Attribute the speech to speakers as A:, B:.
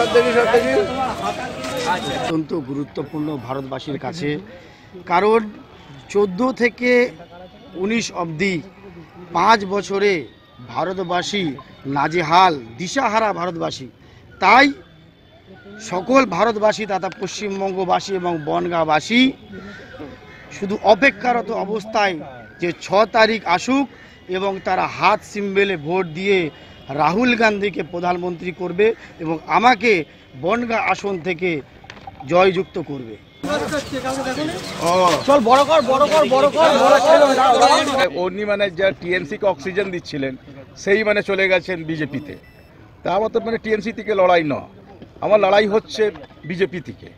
A: অত্যন্ত গুরুত্বপূর্ণ ভারতবাসীর কাছে কারণ চোদ্দ থেকে উনিশ অবধি পাঁচ বছরে ভারতবাসী নাজেহাল দিশাহারা ভারতবাসী তাই সকল ভারতবাসী তথা পশ্চিমবঙ্গবাসী এবং বনগাঁবাসী শুধু অপেক্ষারত অবস্থায় যে ছ তারিখ আসুক এবং তারা হাত সিম্বেলে ভোট দিয়ে রাহুল গান্ধীকে প্রধানমন্ত্রী করবে এবং আমাকে বনগা আসন থেকে জয়যুক্ত করবে চল বড়
B: অগ্নি মানে যা টিএনসিকে অক্সিজেন দিচ্ছিলেন সেই মানে চলে গেছেন বিজেপিতে তা আমার তো মানে টিএমসি থেকে লড়াই নয় আমার লড়াই হচ্ছে বিজেপি থেকে